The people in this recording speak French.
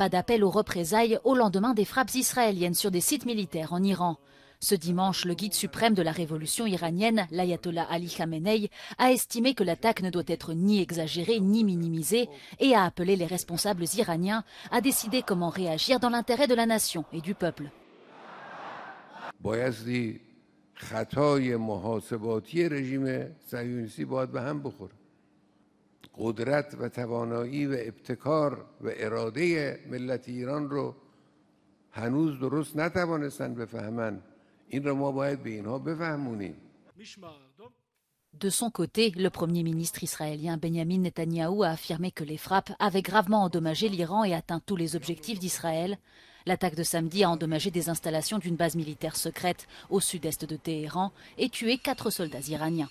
Pas d'appel aux représailles au lendemain des frappes israéliennes sur des sites militaires en Iran. Ce dimanche, le guide suprême de la révolution iranienne, l'ayatollah Ali Khamenei, a estimé que l'attaque ne doit être ni exagérée ni minimisée et a appelé les responsables iraniens à décider comment réagir dans l'intérêt de la nation et du peuple. De son côté, le Premier ministre israélien Benjamin Netanyahu a affirmé que les frappes avaient gravement endommagé l'Iran et atteint tous les objectifs d'Israël. L'attaque de samedi a endommagé des installations d'une base militaire secrète au sud-est de Téhéran et tué quatre soldats iraniens.